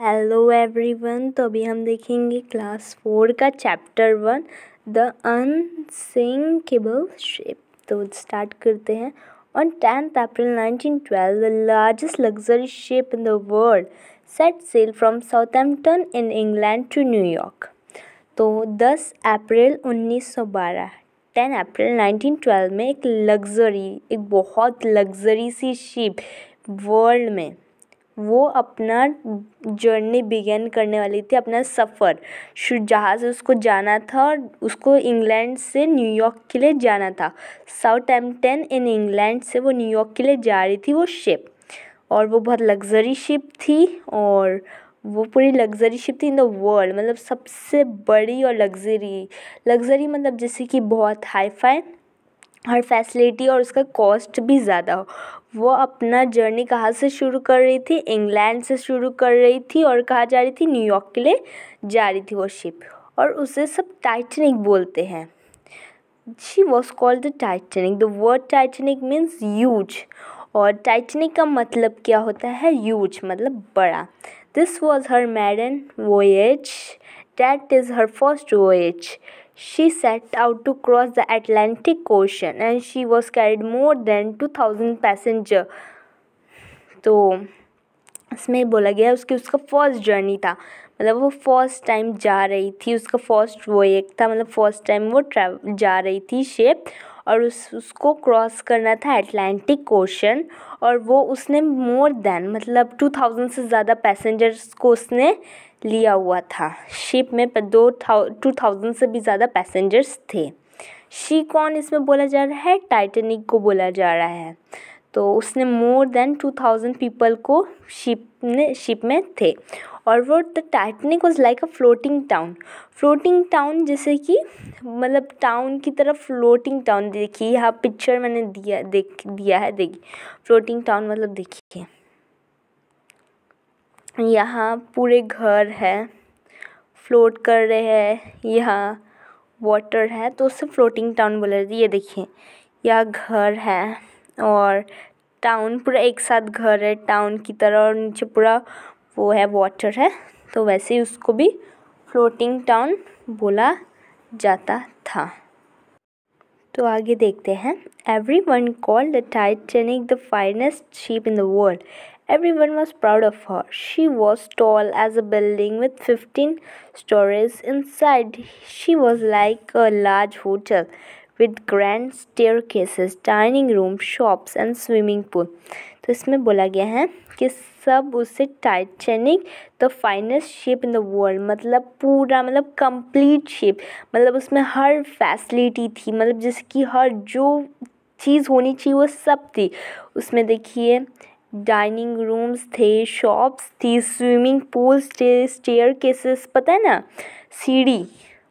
Hello everyone तो अभी हम देखेंगे क्लास फोर का chapter one the unsinkable ship तो स्टार्ट करते हैं on tenth April 1912 the largest luxury ship in the world set sail from Southampton in England to New York तो 10 अप्रैल 1912 ten अप्रैल 1912 में एक लग्जरी एक बहुत लग्जरी सी शिप वर्ल्ड में वो अपना जर्नी बिगेन करने वाली थी अपना सफ़र जहाँ से उसको जाना था और उसको इंग्लैंड से न्यूयॉर्क के लिए जाना था साउथ एम्पटन इन इंग्लैंड से वो न्यूयॉर्क के लिए जा रही थी वो शिप और वो बहुत लग्जरी शिप थी और वो पूरी लग्जरी शिप थी इन द वर्ल्ड मतलब सबसे बड़ी और लग्जरी लग्जरी मतलब जैसे कि बहुत हाई फाइन हर फैसिलिटी और उसका कॉस्ट भी ज़्यादा हो वो अपना जर्नी कहाँ से शुरू कर रही थी इंग्लैंड से शुरू कर रही थी और कहाँ जा रही थी न्यूयॉर्क के लिए जा रही थी वो शिप और उसे सब टाइटनिक बोलते हैं she was called the Titanic the word Titanic means huge और टाइटनिक का मतलब क्या होता है यूज मतलब बड़ा दिस वॉज हर वो voyage that is her first voyage She set out to cross the Atlantic Ocean and she was carried more than 2000 passenger. तो इसमें बोला गया उसकी उसका फर्स्ट जर्नी था मतलब वो फर्स्ट टाइम जा रही थी उसका फर्स्ट वो एक था मतलब फर्स्ट टाइम वो ट्रैव जा रही थी शेप और उस उसको क्रॉस करना था एटलांटिक ओशन और वो उसने मोर देन मतलब टू थाउजेंड से ज़्यादा पैसेंजर्स को उसने लिया हुआ था शिप में दो टू थाउजेंड से भी ज़्यादा पैसेंजर्स थे शी कौन इसमें बोला जा रहा है टाइटेनिक को बोला जा रहा है तो उसने more than two thousand people को शिप ने शिप में थे और वो the Titanic was like a floating town floating town जैसे कि मतलब टाउन की तरफ फ्लोटिंग टाउन देखिए यहाँ पिक्चर मैंने दिया देख दिया है देखिए फ्लोटिंग टाउन मतलब देखिए यहाँ पूरे घर है फ्लोट कर रहे हैं यहाँ वाटर है तो उससे फ्लोटिंग टाउन बोला जाता है ये देखिए यह घर है और टाउन पूरा एक साथ घर है टाउन की तरह और नीचे पूरा वो है वाटर है तो वैसे ही उसको भी फ्लोटिंग टाउन बोला जाता था तो आगे देखते हैं every one call the Titanic the finest ship in the world every one was proud of her she was tall as a building with fifteen storeys inside she was like a large hotel with grand staircases dining room shops and swimming pool तो इसमें बोला गया है कि सब उससे Titanic the finest ship in the world मतलब पूरा मतलब कंप्लीट शिप मतलब उसमें हर फैसिलिटी थी मतलब जैसे कि हर जो चीज़ होनी चाहिए वो सब थी उसमें देखिए डाइनिंग रूम्स थे शॉप्स थी स्विमिंग पूल्स थे स्टेयर केसेस पता है ना सीढ़ी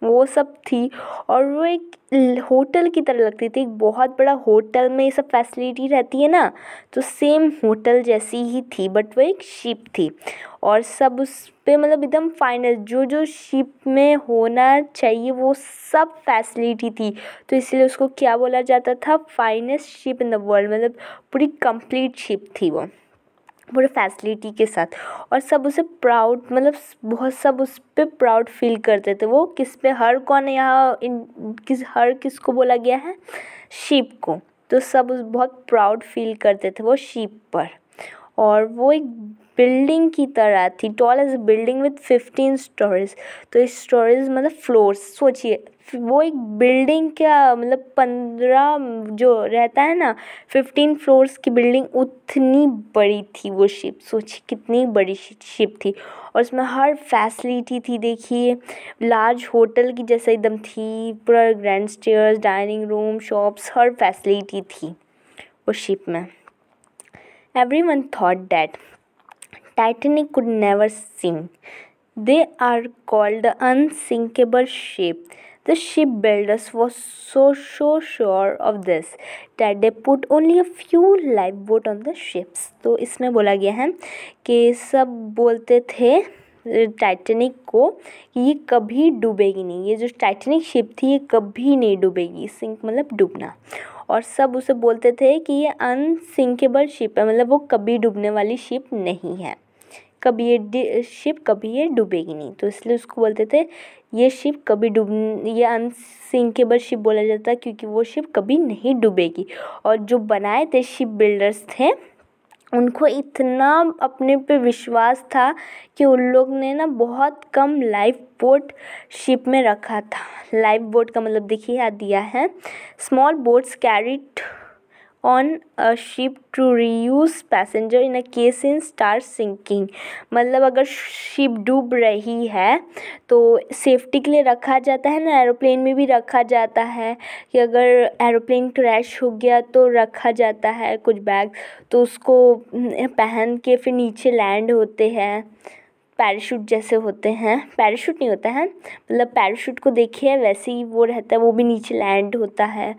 वो सब थी और वो एक होटल की तरह लगती थी एक बहुत बड़ा होटल में ये सब फैसिलिटी रहती है ना तो सेम होटल जैसी ही थी बट वो एक शिप थी और सब उस पर मतलब एकदम फाइनल जो जो शिप में होना चाहिए वो सब फैसिलिटी थी तो इसलिए उसको क्या बोला जाता था finest ship in the world मतलब पूरी कंप्लीट शिप थी वो पूरे फैसिलिटी के साथ और सब उसे प्राउड मतलब बहुत सब उस पर प्राउड फील करते थे वो किस पे हर कौन यहाँ किस हर किस को बोला गया है शीप को तो सब उस बहुत प्राउड फील करते थे वो शीप पर और वो एक बिल्डिंग की तरह थी tall as building with fifteen storeys तो इस स्टोरीज मतलब फ्लोर्स सोचिए वो एक बिल्डिंग का मतलब पंद्रह जो रहता है ना फिफ्टीन फ्लोर्स की बिल्डिंग उतनी बड़ी थी वो शिप सोचिए कितनी बड़ी शिप थी और उसमें हर फैसिलिटी थी देखिए लार्ज होटल की जैसे एकदम थी पूरा grand stairs dining room shops हर फैसिलिटी थी वो शिप में every one thought that Titanic could never sink they are called the unsinkable ship the ship builders was so show sure of this that they put only a few life boat on the ships तो इसमें बोला गया है कि सब बोलते थे Titanic को ये कभी डूबेगी नहीं ये जो टाइटेनिक शिप थी ये कभी नहीं डूबेगी सिंक मतलब डूबना और सब उसे बोलते थे कि ये अनसिंकेबल शिप है मतलब वो कभी डूबने वाली शिप नहीं है कभी ये शिप कभी ये डूबेगी नहीं तो इसलिए उसको बोलते थे ये शिप कभी डूब ये अनसिंकेबल शिप बोला जाता है क्योंकि वो शिप कभी नहीं डूबेगी और जो बनाए थे शिप बिल्डर्स थे उनको इतना अपने पे विश्वास था कि उन लोग ने ना बहुत कम लाइफ बोट शिप में रखा था लाइफ बोट का मतलब देखिए दिया है small boats carried on a ship to rescue passenger in a case in star sinking मतलब अगर शिप डूब रही है तो सेफ्टी के लिए रखा जाता है ना एरोप्लेन में भी रखा जाता है कि अगर एरोप्लेन क्रैश हो गया तो रखा जाता है कुछ बैग तो उसको हम्म, पहन के फिर नीचे लैंड होते हैं पैराशूट जैसे होते हैं पैराशूट नहीं होता है मतलब पैराशूट को देखिए वैसे ही वो रहता है वो भी नीचे लैंड होता है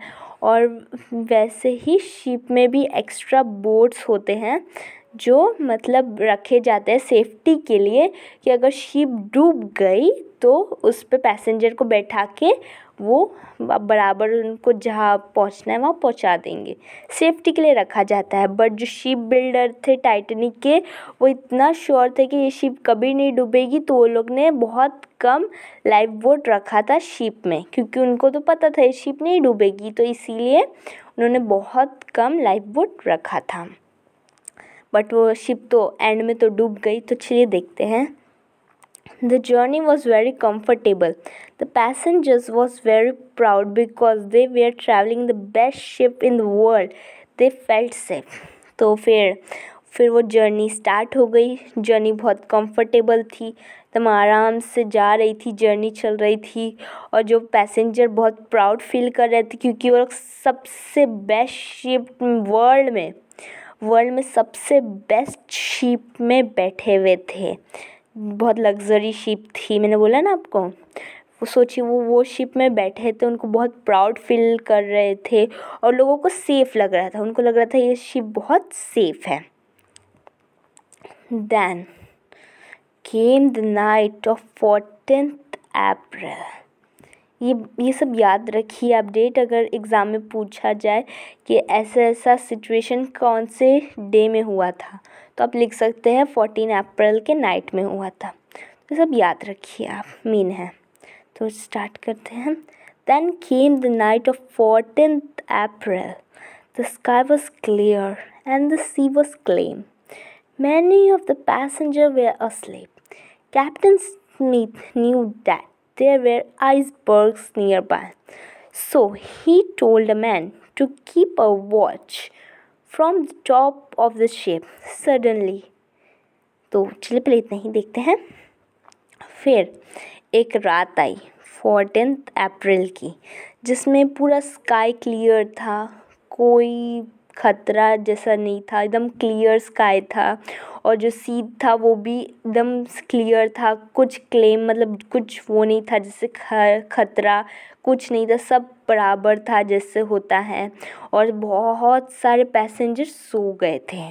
और वैसे ही शिप में भी एक्स्ट्रा बोर्ड्स होते हैं जो मतलब रखे जाते हैं सेफ़्टी के लिए कि अगर शिप डूब गई तो उस पर पैसेंजर को बैठा के वो बराबर उनको जहाँ पहुँचना है वहाँ पहुँचा देंगे सेफ़्टी के लिए रखा जाता है बट जो शिप बिल्डर थे टाइटनिक के वो इतना श्योर थे कि ये शिप कभी नहीं डूबेगी तो वो लोग ने बहुत कम लाइफ बोट रखा था शिप में क्योंकि उनको तो पता था ये शिप नहीं डूबेगी तो इसीलिए उन्होंने बहुत कम लाइफ बोट रखा था बट वो शिप तो एंड में तो डूब गई तो चलिए देखते हैं the journey was very comfortable the passengers was very proud because they we are travelling the best ship in the world they felt safe तो फिर फिर वो जर्नी स्टार्ट हो गई जर्नी बहुत कंफर्टेबल थी एकदम आराम से जा रही थी जर्नी चल रही थी और जो पैसेंजर बहुत प्राउड फील कर रहे थे क्योंकि वो लोग सबसे बेस्ट शिप वर्ल्ड में वर्ल्ड में सबसे बेस्ट शिप में बैठे हुए थे बहुत लग्जरी शिप थी मैंने बोला ना आपको वो सोचिए वो वो शिप में बैठे थे उनको बहुत प्राउड फील कर रहे थे और लोगों को सेफ़ लग रहा था उनको लग रहा था ये शिप बहुत सेफ़ है then came the night of fourteen April ये ये सब याद रखिए अपडेट अगर एग्ज़ाम में पूछा जाए कि ऐसा ऐसा सिचुएशन कौन से डे में हुआ था तो आप लिख सकते हैं फोर्टीन अप्रैल के नाइट में हुआ था ये सब याद रखिए आप मीन है तो स्टार्ट करते हैं then came the night of fourteen April the sky was clear and the sea was calm many of the passenger were asleep. Captain Smith knew that there were icebergs nearby. So he told a man to keep a watch from the top of the ship. Suddenly, तो चलिए पहले इतना ही देखते हैं फिर एक रात आई fourteen April की जिसमें पूरा स्काई क्लियर था कोई खतरा जैसा नहीं था एकदम क्लियर स्काई था और जो सी था वो भी एकदम क्लियर था कुछ क्लेम मतलब कुछ वो नहीं था जैसे खतरा कुछ नहीं था सब बराबर था जैसे होता है और बहुत सारे पैसेंजर सो गए थे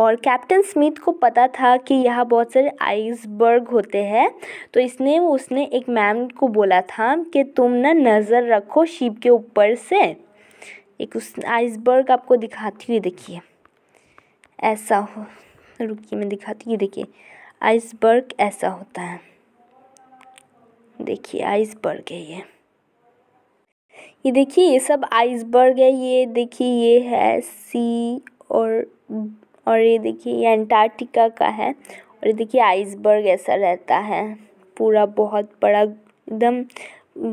और कैप्टन स्मिथ को पता था कि यहाँ बहुत सारे आइसबर्ग होते हैं तो इसने उसने एक मैम को बोला था कि तुम ना नज़र रखो शिप के ऊपर से एक उस आइसबर्ग आपको दिखाती हुई देखिए ऐसा हो रुकिए मैं दिखाती हूँ देखिए आइसबर्ग ऐसा होता है देखिए आइसबर्ग है ये ये देखिए ये सब आइसबर्ग है ये देखिए ये है सी और और ये देखिए ये अंटार्कटिका का है और ये देखिए आइसबर्ग ऐसा रहता है पूरा बहुत बड़ा एकदम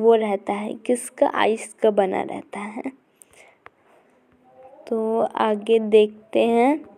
वो रहता है किसका आइस का बना रहता है तो आगे देखते हैं